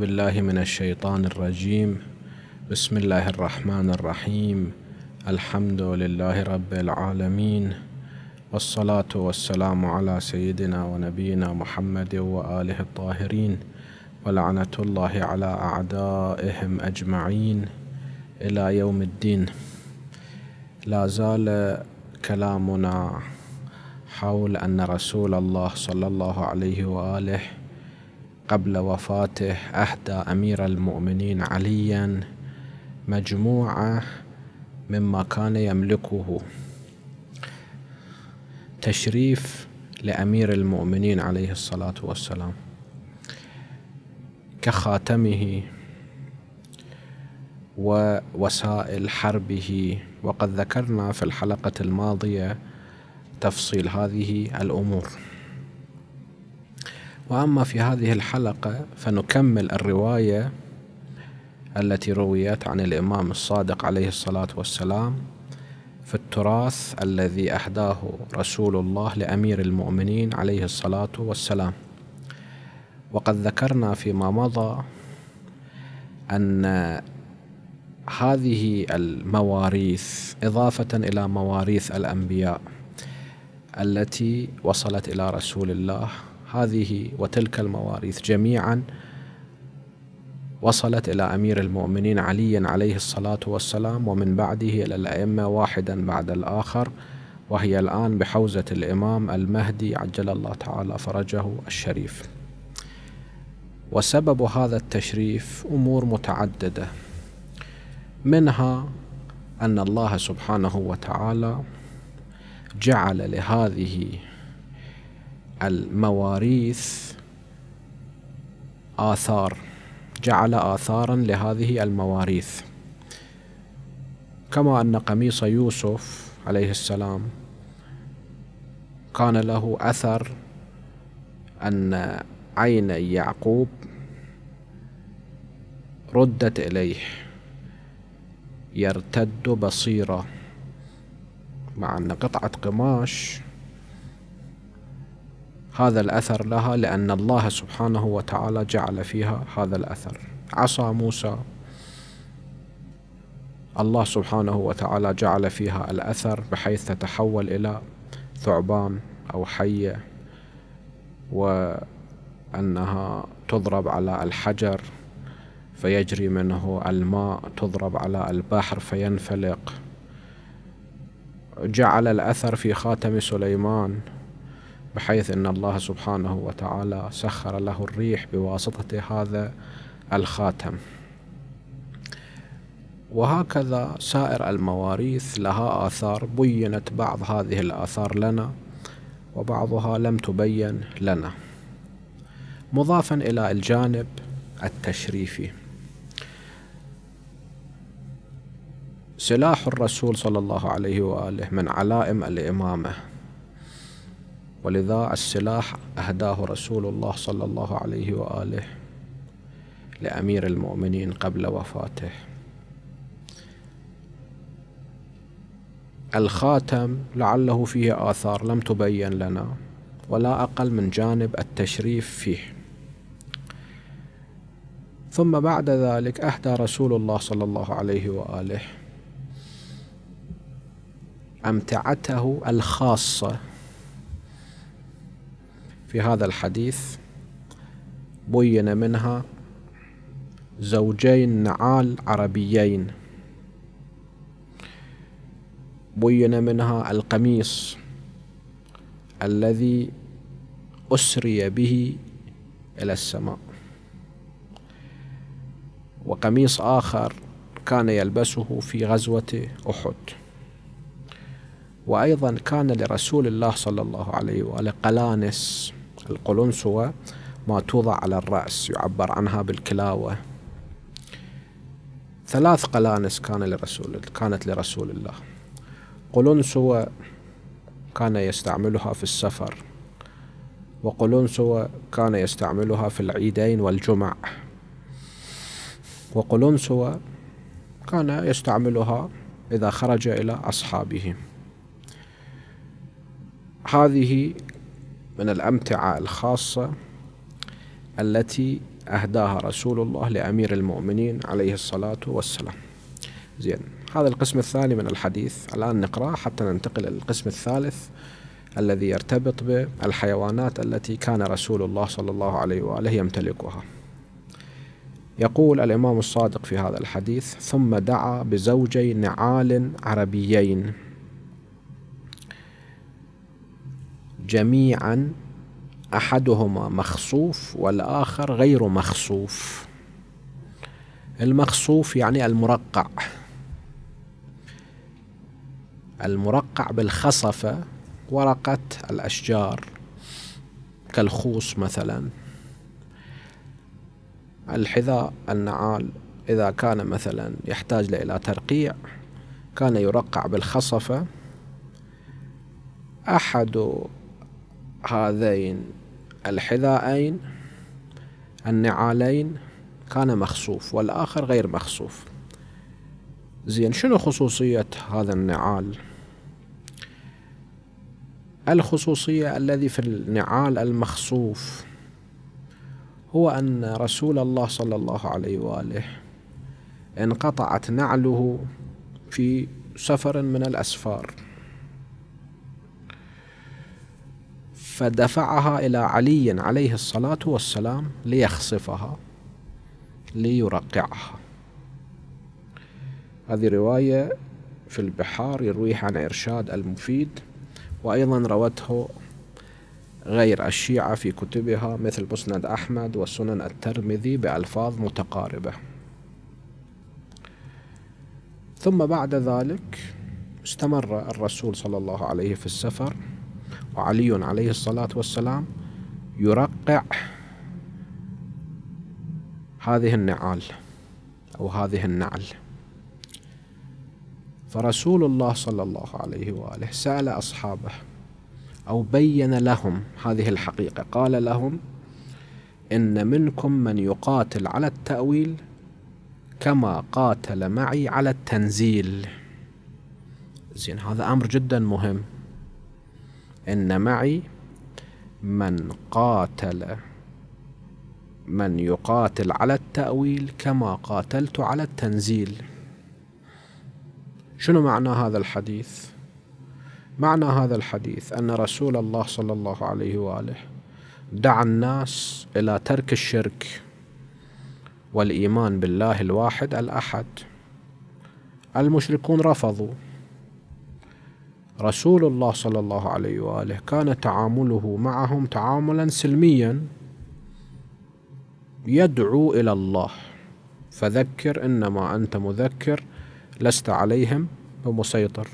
بالله من الشيطان الرجيم بسم الله الرحمن الرحيم الحمد لله رب العالمين والصلاة والسلام على سيدنا ونبينا محمد وآله الطاهرين ولعنة الله على أعدائهم أجمعين إلى يوم الدين لا زال كلامنا حول أن رسول الله صلى الله عليه وآله قبل وفاته أهدى أمير المؤمنين عليا مجموعة مما كان يملكه تشريف لأمير المؤمنين عليه الصلاة والسلام كخاتمه ووسائل حربه وقد ذكرنا في الحلقة الماضية تفصيل هذه الأمور واما في هذه الحلقه فنكمل الروايه التي رويت عن الامام الصادق عليه الصلاه والسلام في التراث الذي اهداه رسول الله لامير المؤمنين عليه الصلاه والسلام وقد ذكرنا فيما مضى ان هذه المواريث اضافه الى مواريث الانبياء التي وصلت الى رسول الله هذه وتلك المواريث جميعا وصلت إلى أمير المؤمنين علي عليه الصلاة والسلام ومن بعده إلى الأئمة واحدا بعد الآخر وهي الآن بحوزة الإمام المهدي عجل الله تعالى فرجه الشريف وسبب هذا التشريف أمور متعددة منها أن الله سبحانه وتعالى جعل لهذه المواريث آثار جعل آثارا لهذه المواريث كما أن قميص يوسف عليه السلام كان له أثر أن عين يعقوب ردت إليه يرتد بصيره مع أن قطعة قماش هذا الأثر لها لأن الله سبحانه وتعالى جعل فيها هذا الأثر عصا موسى الله سبحانه وتعالى جعل فيها الأثر بحيث تتحول إلى ثعبان أو حية وأنها تضرب على الحجر فيجري منه الماء تضرب على البحر فينفلق جعل الأثر في خاتم سليمان بحيث أن الله سبحانه وتعالى سخر له الريح بواسطة هذا الخاتم وهكذا سائر المواريث لها آثار بينت بعض هذه الآثار لنا وبعضها لم تبين لنا مضافا إلى الجانب التشريفي سلاح الرسول صلى الله عليه وآله من علائم الإمامة ولذا السلاح أهداه رسول الله صلى الله عليه وآله لأمير المؤمنين قبل وفاته الخاتم لعله فيه آثار لم تبين لنا ولا أقل من جانب التشريف فيه ثم بعد ذلك أهدى رسول الله صلى الله عليه وآله أمتعته الخاصة في هذا الحديث بين منها زوجين نعال عربيين بين منها القميص الذي أسري به إلى السماء وقميص آخر كان يلبسه في غزوة أحد وأيضا كان لرسول الله صلى الله عليه وآله قلانس القلنسوة ما توضع على الرأس يعبر عنها بالكلاوة ثلاث قلانس كان لرسول كانت لرسول الله قلنسوة كان يستعملها في السفر وقلنسوة كان يستعملها في العيدين والجمع وقلنسوة كان يستعملها إذا خرج إلى أصحابه هذه من الأمتعة الخاصة التي أهداها رسول الله لأمير المؤمنين عليه الصلاة والسلام زين هذا القسم الثاني من الحديث الآن نقرأه حتى ننتقل للقسم الثالث الذي يرتبط بالحيوانات التي كان رسول الله صلى الله عليه وآله يمتلكها يقول الإمام الصادق في هذا الحديث ثم دعا بزوجي نعال عربيين جميعا احدهما مخصوف والاخر غير مخصوف المخصوف يعني المرقع المرقع بالخصفة ورقة الأشجار كالخوص مثلا الحذاء النعال إذا كان مثلا يحتاج إلى ترقيع كان يرقع بالخصفة أحد هذين الحذائين النعالين كان مخصوف والآخر غير مخصوف زين شنو خصوصية هذا النعال الخصوصية الذي في النعال المخصوف هو أن رسول الله صلى الله عليه وآله انقطعت نعله في سفر من الأسفار فدفعها إلى علي عليه الصلاة والسلام ليخصفها ليرقعها هذه رواية في البحار يرويها عن إرشاد المفيد وأيضا روته غير الشيعة في كتبها مثل مسند أحمد وسنن الترمذي بألفاظ متقاربة ثم بعد ذلك استمر الرسول صلى الله عليه في السفر وعلي عليه الصلاة والسلام يرقع هذه النعال أو هذه النعل فرسول الله صلى الله عليه وآله سأل أصحابه أو بين لهم هذه الحقيقة قال لهم إن منكم من يقاتل على التأويل كما قاتل معي على التنزيل زين هذا أمر جدا مهم إن معي من قاتل من يقاتل على التأويل كما قاتلت على التنزيل شنو معنى هذا الحديث؟ معنى هذا الحديث أن رسول الله صلى الله عليه وآله دعا الناس إلى ترك الشرك والإيمان بالله الواحد الأحد المشركون رفضوا رسول الله صلى الله عليه واله كان تعامله معهم تعاملا سلميا يدعو الى الله فذكر انما انت مذكر لست عليهم بمسيطر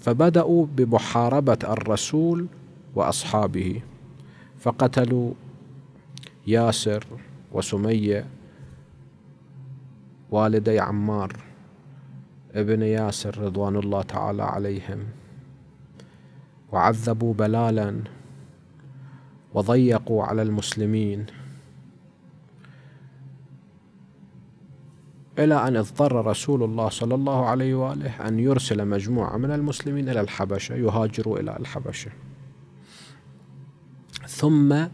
فبداوا بمحاربه الرسول واصحابه فقتلوا ياسر وسميه والدي عمار ابن ياسر رضوان الله تعالى عليهم وعذبوا بلالا وضيقوا على المسلمين إلى أن اضطر رسول الله صلى الله عليه وآله أن يرسل مجموعة من المسلمين إلى الحبشة يهاجروا إلى الحبشة ثم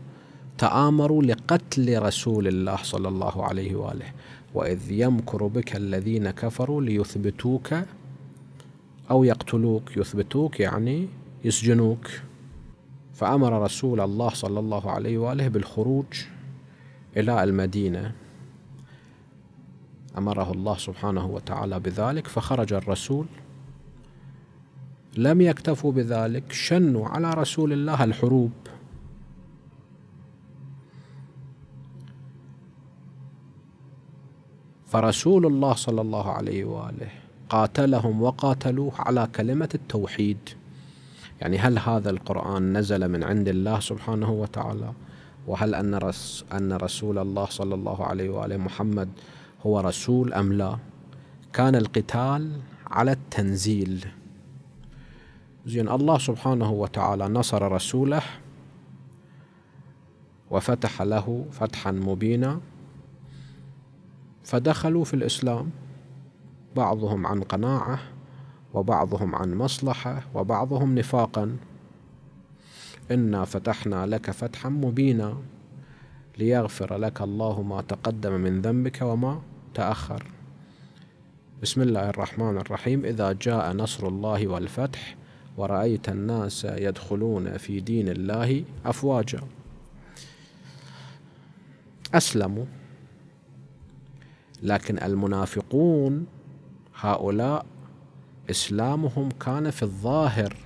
تآمروا لقتل رسول الله صلى الله عليه واله وإذ يمكر بك الذين كفروا ليثبتوك أو يقتلوك يثبتوك يعني يسجنوك فأمر رسول الله صلى الله عليه وآله بالخروج إلى المدينة أمره الله سبحانه وتعالى بذلك فخرج الرسول لم يكتفوا بذلك شنوا على رسول الله الحروب فرسول الله صلى الله عليه واله قاتلهم وقاتلوه على كلمه التوحيد يعني هل هذا القران نزل من عند الله سبحانه وتعالى وهل ان رس ان رسول الله صلى الله عليه واله محمد هو رسول ام لا كان القتال على التنزيل زين الله سبحانه وتعالى نصر رسوله وفتح له فتحا مبينا فدخلوا في الإسلام بعضهم عن قناعة وبعضهم عن مصلحة وبعضهم نفاقا إنا فتحنا لك فتحا مبينا ليغفر لك الله ما تقدم من ذنبك وما تأخر بسم الله الرحمن الرحيم إذا جاء نصر الله والفتح ورأيت الناس يدخلون في دين الله أفواجا أسلموا لكن المنافقون هؤلاء اسلامهم كان في الظاهر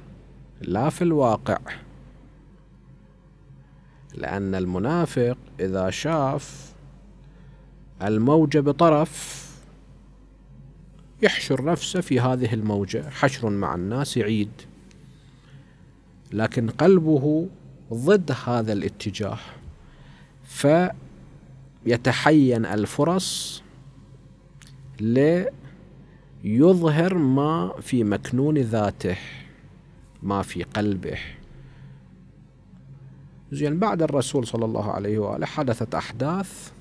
لا في الواقع لان المنافق اذا شاف الموجه بطرف يحشر نفسه في هذه الموجه حشر مع الناس عيد لكن قلبه ضد هذا الاتجاه فيتحين الفرص ليظهر ما في مكنون ذاته ما في قلبه زين بعد الرسول صلى الله عليه وآله حدثت أحداث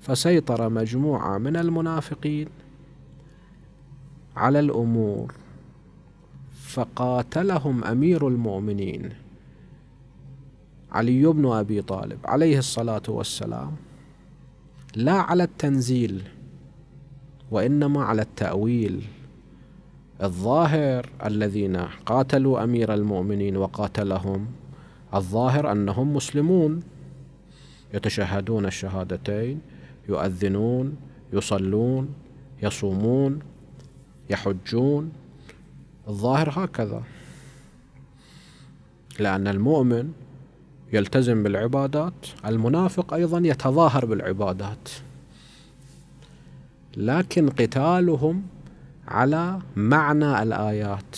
فسيطر مجموعة من المنافقين على الأمور فقاتلهم أمير المؤمنين علي بن أبي طالب عليه الصلاة والسلام لا على التنزيل وانما على التاويل الظاهر الذين قاتلوا امير المؤمنين وقاتلهم الظاهر انهم مسلمون يتشهدون الشهادتين يؤذنون يصلون يصومون يحجون الظاهر هكذا لأن المؤمن يلتزم بالعبادات المنافق أيضا يتظاهر بالعبادات لكن قتالهم على معنى الآيات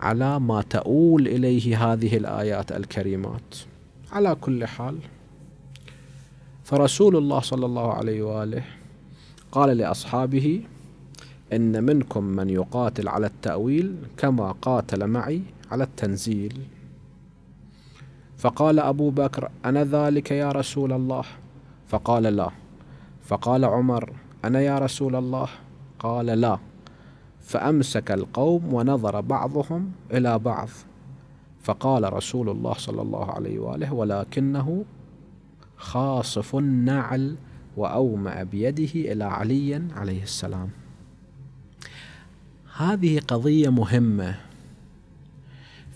على ما تؤول إليه هذه الآيات الكريمات على كل حال فرسول الله صلى الله عليه وآله قال لأصحابه إن منكم من يقاتل على التأويل كما قاتل معي على التنزيل فقال أبو بكر أنا ذلك يا رسول الله فقال لا فقال عمر انا يا رسول الله قال لا فامسك القوم ونظر بعضهم الى بعض فقال رسول الله صلى الله عليه واله ولكنه خاصف النعل واومأ بيده الى علي عليه السلام. هذه قضيه مهمه.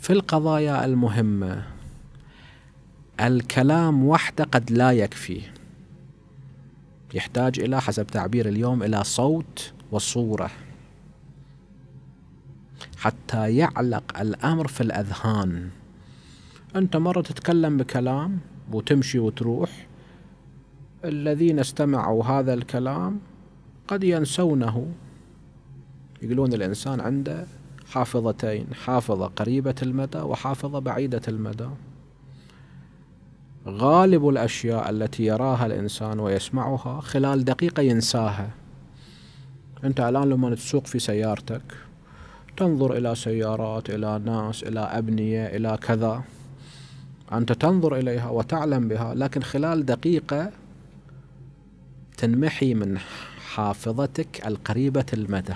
في القضايا المهمه الكلام وحده قد لا يكفي. يحتاج إلى حسب تعبير اليوم إلى صوت وصورة حتى يعلق الأمر في الأذهان أنت مرة تتكلم بكلام وتمشي وتروح الذين استمعوا هذا الكلام قد ينسونه يقولون الإنسان عنده حافظتين حافظة قريبة المدى وحافظة بعيدة المدى غالب الأشياء التي يراها الإنسان ويسمعها خلال دقيقة ينساها أنت الآن لما تسوق في سيارتك تنظر إلى سيارات إلى ناس إلى أبنية إلى كذا أنت تنظر إليها وتعلم بها لكن خلال دقيقة تنمحي من حافظتك القريبة المدى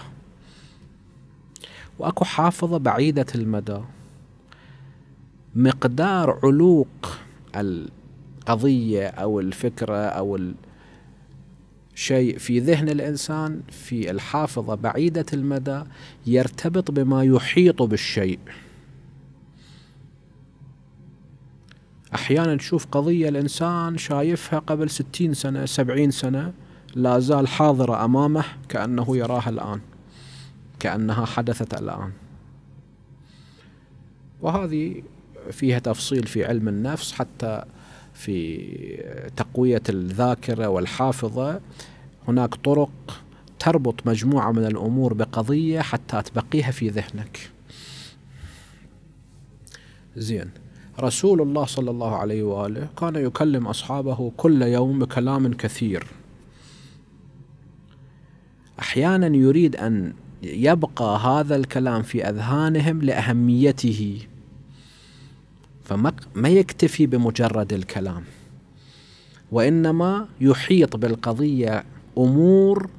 وأكو حافظة بعيدة المدى مقدار علوق القضية أو الفكرة أو الشيء في ذهن الإنسان في الحافظة بعيدة المدى يرتبط بما يحيط بالشيء أحيانا تشوف قضية الإنسان شايفها قبل ستين سنة سبعين سنة لا زال حاضرة أمامه كأنه يراها الآن كأنها حدثت الآن وهذه فيها تفصيل في علم النفس حتى في تقويه الذاكره والحافظه هناك طرق تربط مجموعه من الامور بقضيه حتى تبقيها في ذهنك. زين رسول الله صلى الله عليه واله كان يكلم اصحابه كل يوم بكلام كثير. احيانا يريد ان يبقى هذا الكلام في اذهانهم لاهميته فما ما يكتفي بمجرد الكلام وانما يحيط بالقضيه امور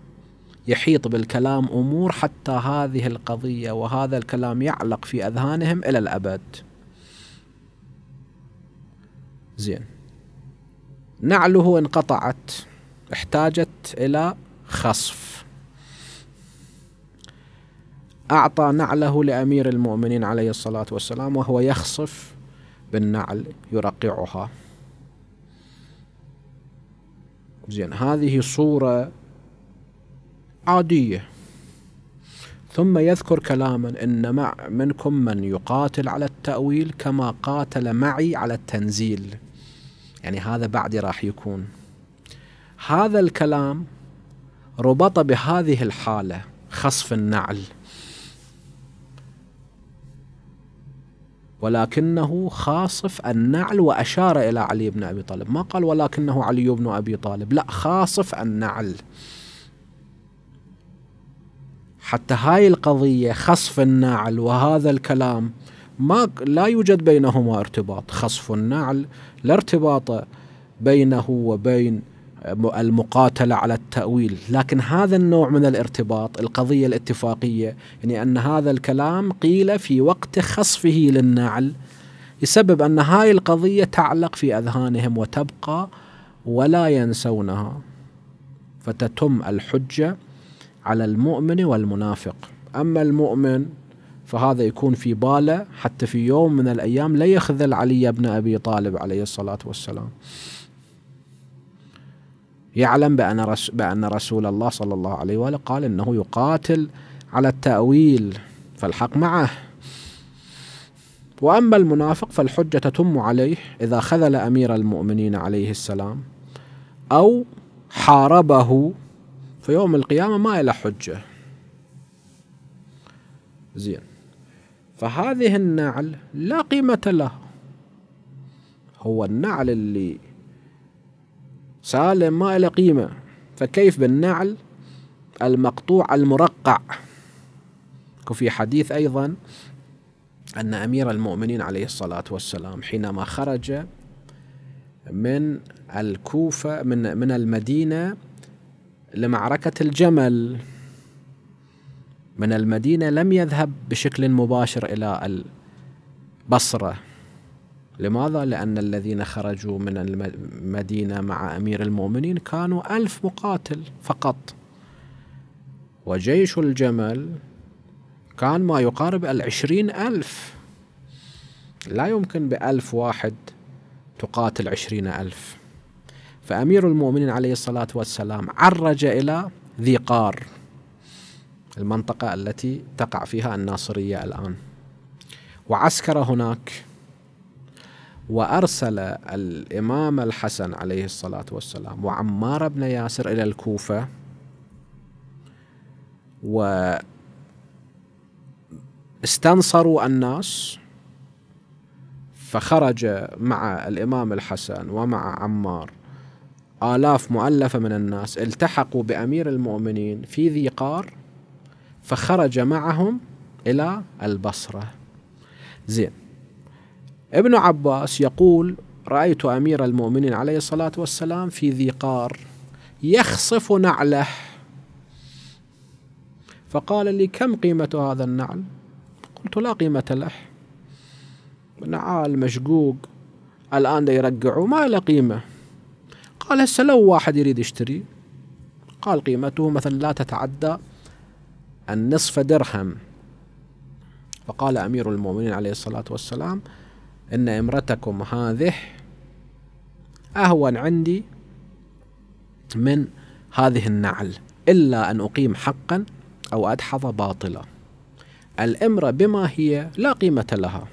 يحيط بالكلام امور حتى هذه القضيه وهذا الكلام يعلق في اذهانهم الى الابد. زين. نعله انقطعت احتاجت الى خصف. اعطى نعله لامير المؤمنين عليه الصلاه والسلام وهو يخصف بالنعل يرقعها زين هذه صورة عادية ثم يذكر كلاما إن مع منكم من يقاتل على التأويل كما قاتل معي على التنزيل يعني هذا بعد راح يكون هذا الكلام ربط بهذه الحالة خصف النعل ولكنه خاصف النعل وأشار إلى علي بن أبي طالب ما قال ولكنه علي بن أبي طالب لا خاصف النعل حتى هاي القضية خصف النعل وهذا الكلام ما لا يوجد بينهما ارتباط خصف النعل لا ارتباط بينه وبين المقاتلة على التأويل لكن هذا النوع من الارتباط القضية الاتفاقية يعني أن هذا الكلام قيل في وقت خصفه للنعل يسبب أن هاي القضية تعلق في أذهانهم وتبقى ولا ينسونها فتتم الحجة على المؤمن والمنافق أما المؤمن فهذا يكون في باله حتى في يوم من الأيام لا يخذل علي بن أبي طالب عليه الصلاة والسلام يعلم بأن, رس بأن رسول الله صلى الله عليه وآله قال إنه يقاتل على التأويل فالحق معه وأما المنافق فالحجة تتم عليه إذا خذل أمير المؤمنين عليه السلام أو حاربه في يوم القيامة ما إلى حجة زين فهذه النعل لا قيمة لها هو النعل اللي سالم ما له قيمة فكيف بالنعل المقطوع المرقع وفي حديث أيضا أن أمير المؤمنين عليه الصلاة والسلام حينما خرج من الكوفة من من المدينة لمعركة الجمل من المدينة لم يذهب بشكل مباشر إلى البصرة لماذا؟ لأن الذين خرجوا من المدينة مع أمير المؤمنين كانوا ألف مقاتل فقط وجيش الجمل كان ما يقارب العشرين ألف لا يمكن بألف واحد تقاتل عشرين ألف فأمير المؤمنين عليه الصلاة والسلام عرج إلى ذي قار المنطقة التي تقع فيها الناصرية الآن وعسكر هناك وأرسل الإمام الحسن عليه الصلاة والسلام وعمار بن ياسر إلى الكوفة واستنصروا الناس فخرج مع الإمام الحسن ومع عمار آلاف مؤلفة من الناس التحقوا بأمير المؤمنين في ذي قار فخرج معهم إلى البصرة زين ابن عباس يقول رأيت أمير المؤمنين عليه الصلاة والسلام في ذي قار يخصف نعله فقال لي كم قيمة هذا النعل قلت لا قيمة له نعال مشقوق الآن يرقعوا ما له قيمة قال هسه لو واحد يريد يشتري قال قيمته مثلا لا تتعدى النصف درهم فقال أمير المؤمنين عليه الصلاة والسلام ان امرتكم هذه اهون عندي من هذه النعل الا ان اقيم حقا او ادحض باطلا الامرة بما هي لا قيمة لها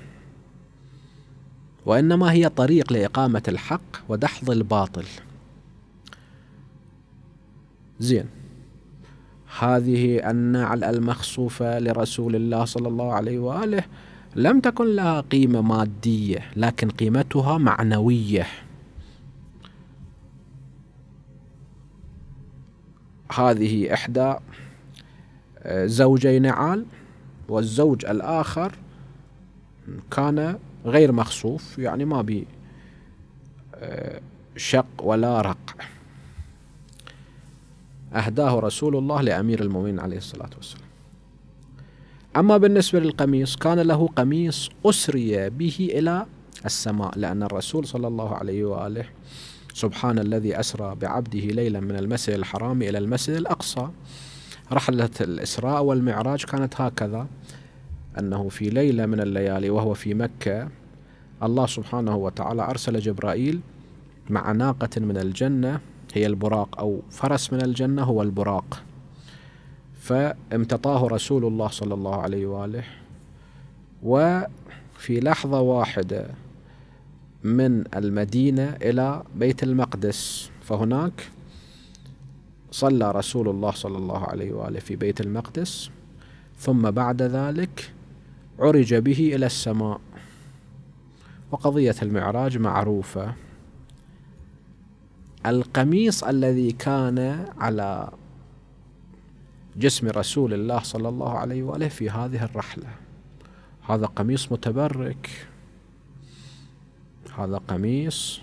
وإنما هي طريق لإقامة الحق ودحض الباطل زين هذه النعل المخصوفة لرسول الله صلى الله عليه وآله لم تكن لها قيمة مادية لكن قيمتها معنوية هذه إحدى آه، زوجي نعال والزوج الآخر كان غير مخصوف يعني ما بي آه، شق ولا رق أهداه رسول الله لأمير المؤمنين عليه الصلاة والسلام أما بالنسبة للقميص كان له قميص أسري به إلى السماء لأن الرسول صلى الله عليه وآله سبحان الذي أسرى بعبده ليلا من المسجد الحرام إلى المسجد الأقصى رحلة الإسراء والمعراج كانت هكذا أنه في ليلة من الليالي وهو في مكة الله سبحانه وتعالى أرسل جبرائيل مع ناقة من الجنة هي البراق أو فرس من الجنة هو البراق فامتطاه رسول الله صلى الله عليه واله وفي لحظه واحده من المدينه الى بيت المقدس فهناك صلى رسول الله صلى الله عليه واله في بيت المقدس ثم بعد ذلك عرج به الى السماء وقضيه المعراج معروفه القميص الذي كان على جسم رسول الله صلى الله عليه واله في هذه الرحله هذا قميص متبرك هذا قميص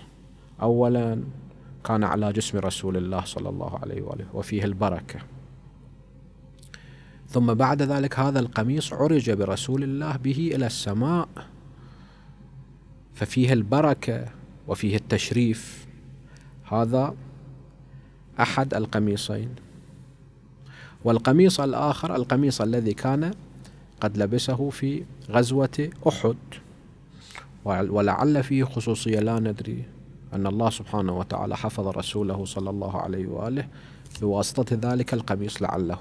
اولا كان على جسم رسول الله صلى الله عليه واله وفيه البركه ثم بعد ذلك هذا القميص عرج برسول الله به الى السماء ففيه البركه وفيه التشريف هذا احد القميصين والقميص الآخر القميص الذي كان قد لبسه في غزوة أحد ولعل فيه خصوصية لا ندري أن الله سبحانه وتعالى حفظ رسوله صلى الله عليه وآله بواسطة ذلك القميص لعله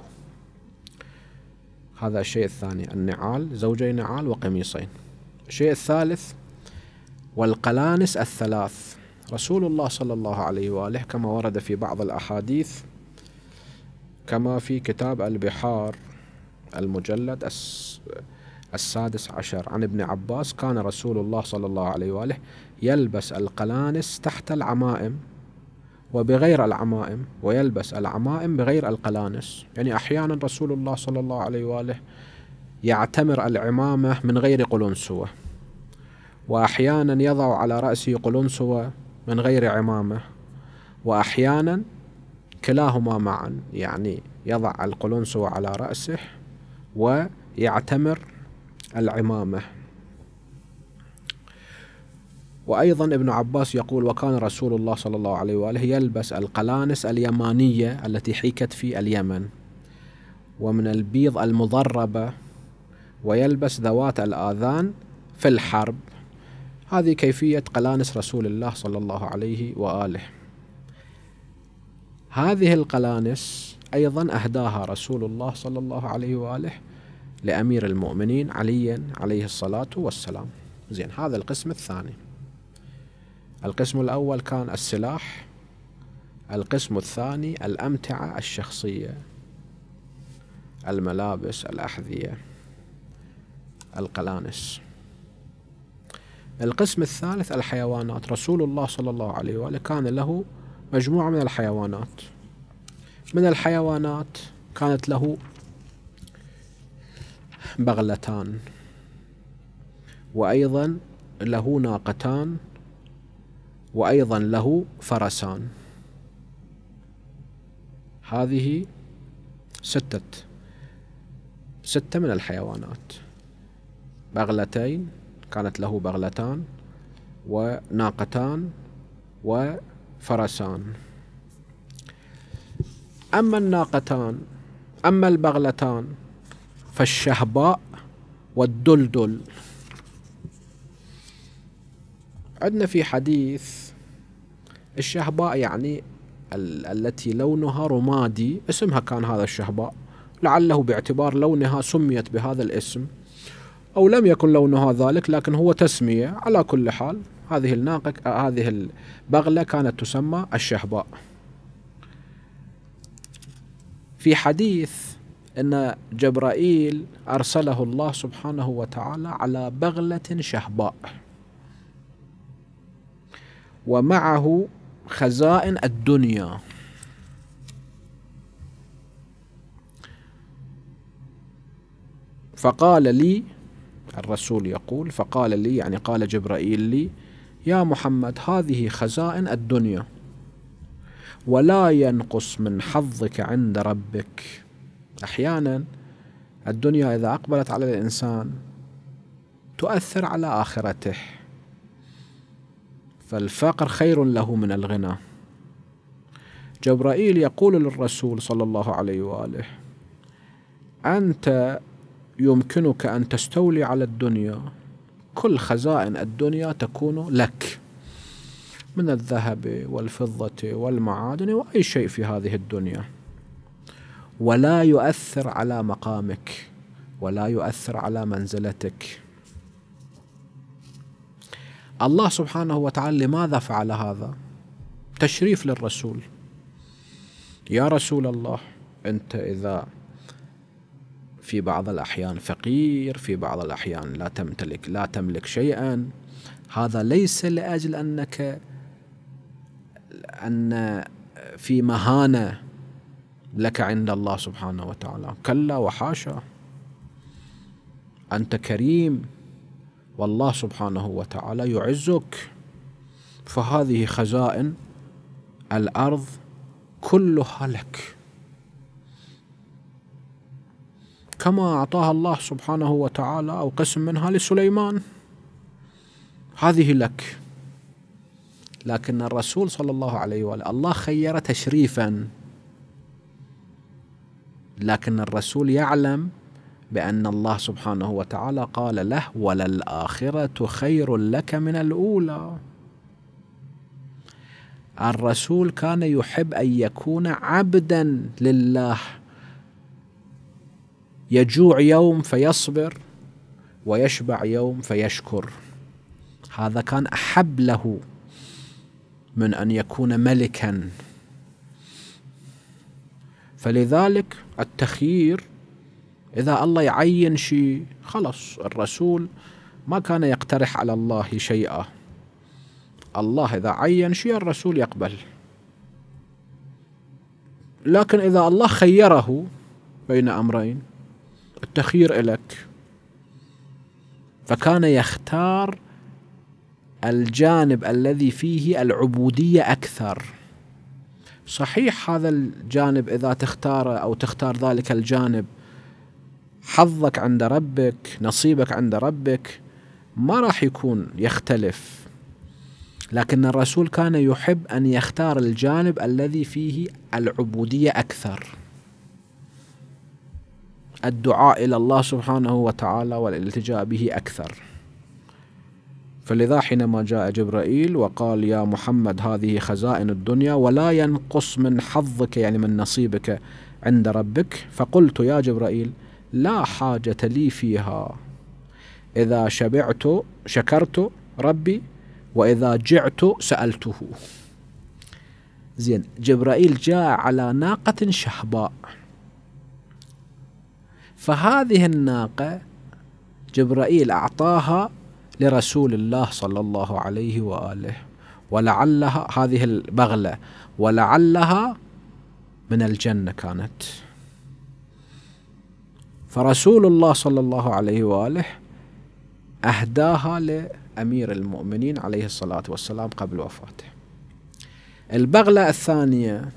هذا الشيء الثاني النعال زوجي نعال وقميصين الشيء الثالث والقلانس الثلاث رسول الله صلى الله عليه وآله كما ورد في بعض الأحاديث كما في كتاب البحار المجلد السادس عشر عن ابن عباس كان رسول الله صلى الله عليه وآله يلبس القلانس تحت العمائم وبغير العمائم ويلبس العمائم بغير القلانس يعني أحيانا رسول الله صلى الله عليه وآله يعتمر العمامة من غير قلنسوة وأحيانا يضع على رأسه قلنسوة من غير عمامة وأحيانا كلاهما معا يعني يضع القلنسوة على رأسه ويعتمر العمامة وأيضا ابن عباس يقول وكان رسول الله صلى الله عليه وآله يلبس القلانس اليمانية التي حيكت في اليمن ومن البيض المضربة ويلبس ذوات الآذان في الحرب هذه كيفية قلانس رسول الله صلى الله عليه وآله هذه القلانس أيضا أهداها رسول الله صلى الله عليه وآله لأمير المؤمنين علي عليه الصلاة والسلام زين هذا القسم الثاني القسم الأول كان السلاح القسم الثاني الأمتعة الشخصية الملابس الأحذية القلانس القسم الثالث الحيوانات رسول الله صلى الله عليه وآله كان له مجموعة من الحيوانات من الحيوانات كانت له بغلتان وأيضا له ناقتان وأيضا له فرسان هذه ستة ستة من الحيوانات بغلتين كانت له بغلتان وناقتان و فرسان أما الناقتان أما البغلتان فالشهباء والدلدل عندنا في حديث الشهباء يعني ال التي لونها رمادي اسمها كان هذا الشهباء لعله باعتبار لونها سميت بهذا الاسم أو لم يكن لونها ذلك لكن هو تسمية على كل حال هذه الناقة هذه البغلة كانت تسمى الشهباء في حديث أن جبرائيل أرسله الله سبحانه وتعالى على بغلة شهباء ومعه خزائن الدنيا فقال لي الرسول يقول فقال لي يعني قال جبرائيل لي يا محمد هذه خزائن الدنيا ولا ينقص من حظك عند ربك احيانا الدنيا اذا اقبلت على الانسان تؤثر على اخرته فالفقر خير له من الغنى جبرائيل يقول للرسول صلى الله عليه واله انت يمكنك ان تستولي على الدنيا كل خزائن الدنيا تكون لك من الذهب والفضة والمعادن وأي شيء في هذه الدنيا ولا يؤثر على مقامك ولا يؤثر على منزلتك الله سبحانه وتعالى لماذا فعل هذا تشريف للرسول يا رسول الله انت اذا في بعض الأحيان فقير في بعض الأحيان لا تمتلك لا تملك شيئا هذا ليس لأجل أنك أن في مهانة لك عند الله سبحانه وتعالى كلا وحاشا أنت كريم والله سبحانه وتعالى يعزك فهذه خزائن الأرض كلها لك كما أعطاها الله سبحانه وتعالى أو قسم منها لسليمان هذه لك لكن الرسول صلى الله عليه وآله الله خير تشريفا لكن الرسول يعلم بأن الله سبحانه وتعالى قال له وللآخرة خير لك من الأولى الرسول كان يحب أن يكون عبدا لله يجوع يوم فيصبر ويشبع يوم فيشكر هذا كان احب له من ان يكون ملكا فلذلك التخيير اذا الله يعين شيء خلص الرسول ما كان يقترح على الله شيئا الله اذا عين شيء الرسول يقبل لكن اذا الله خيره بين امرين التخيير إلك فكان يختار الجانب الذي فيه العبودية أكثر صحيح هذا الجانب إذا تختاره أو تختار ذلك الجانب حظك عند ربك نصيبك عند ربك ما راح يكون يختلف لكن الرسول كان يحب أن يختار الجانب الذي فيه العبودية أكثر الدعاء إلى الله سبحانه وتعالى والالتجاء به أكثر فلذا حينما جاء جبرائيل وقال يا محمد هذه خزائن الدنيا ولا ينقص من حظك يعني من نصيبك عند ربك فقلت يا جبرائيل لا حاجة لي فيها إذا شبعت شكرت ربي وإذا جعت سألته زين جبرائيل جاء على ناقة شهباء فهذه الناقة جبرائيل أعطاها لرسول الله صلى الله عليه وآله ولعلها هذه البغلة ولعلها من الجنة كانت فرسول الله صلى الله عليه وآله أهداها لأمير المؤمنين عليه الصلاة والسلام قبل وفاته البغلة الثانية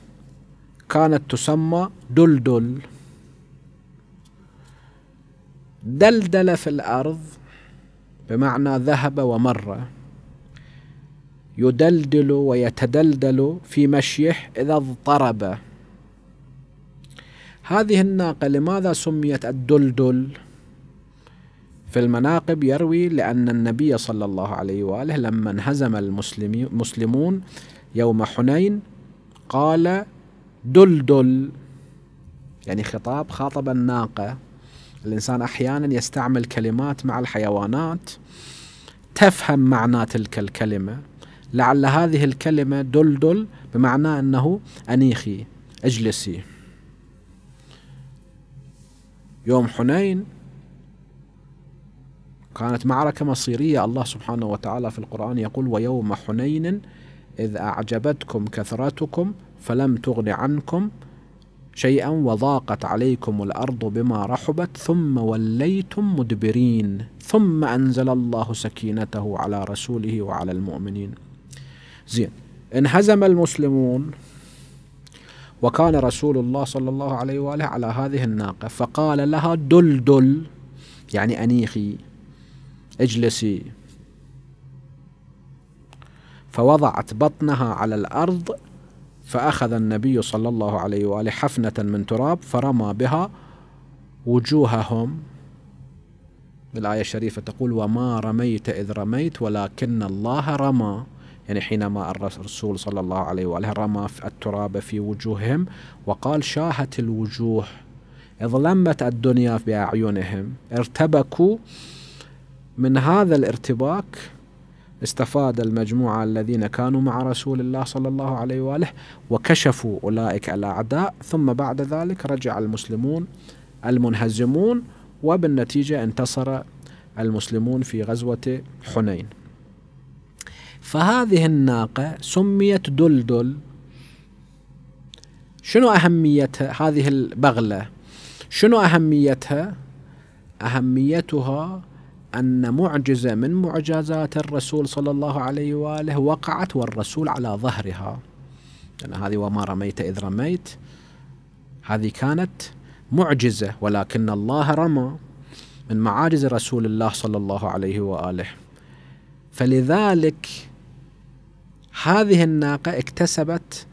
كانت تسمى دلدل دلدل في الارض بمعنى ذهب ومر يدلدل ويتدلدل في مشيه اذا اضطرب هذه الناقه لماذا سميت الدلدل في المناقب يروي لان النبي صلى الله عليه واله لما انهزم المسلمون يوم حنين قال دلدل يعني خطاب خاطب الناقه الإنسان أحيانا يستعمل كلمات مع الحيوانات تفهم معنى تلك الكلمة لعل هذه الكلمة دلدل بمعنى أنه أنيخي اجلسي يوم حنين كانت معركة مصيرية الله سبحانه وتعالى في القرآن يقول ويوم حنين إذ أعجبتكم كثرتكم فلم تغن عنكم شيئا وضاقت عليكم الارض بما رحبت ثم وليتم مدبرين ثم انزل الله سكينته على رسوله وعلى المؤمنين. زين انهزم المسلمون وكان رسول الله صلى الله عليه واله على هذه الناقه فقال لها دل دل يعني انيخي اجلسي فوضعت بطنها على الارض فأخذ النبي صلى الله عليه وآله حفنة من تراب فرمى بها وجوههم الآية الشريفة تقول وما رميت إذ رميت ولكن الله رمى يعني حينما الرسول صلى الله عليه وآله رمى في التراب في وجوههم وقال شاهت الوجوه اظلمت الدنيا بأعينهم ارتبكوا من هذا الارتباك استفاد المجموعة الذين كانوا مع رسول الله صلى الله عليه وآله وكشفوا أولئك الأعداء ثم بعد ذلك رجع المسلمون المنهزمون وبالنتيجة انتصر المسلمون في غزوة حنين فهذه الناقة سميت دلدل شنو أهميتها هذه البغلة شنو أهميتها أهميتها أن معجزة من معجزات الرسول صلى الله عليه وآله وقعت والرسول على ظهرها لأن يعني هذه وما رميت إذ رميت هذه كانت معجزة ولكن الله رمى من معاجز رسول الله صلى الله عليه وآله فلذلك هذه الناقة اكتسبت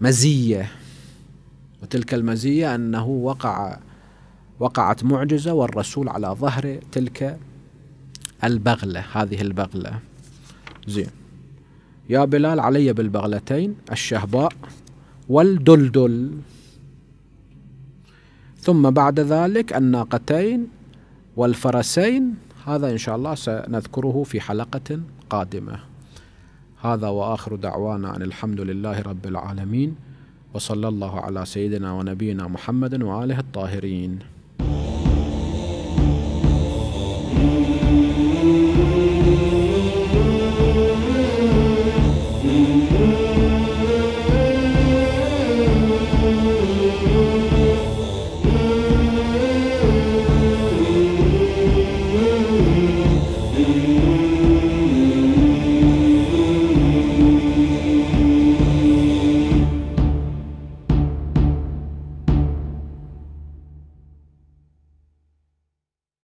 مزية وتلك المزية أنه وقع وقعت معجزة والرسول على ظهر تلك البغلة هذه البغلة زين يا بلال علي بالبغلتين الشهباء والدلدل ثم بعد ذلك الناقتين والفرسين هذا إن شاء الله سنذكره في حلقة قادمة هذا وآخر دعوانا أن الحمد لله رب العالمين وصلى الله على سيدنا ونبينا محمد وآله الطاهرين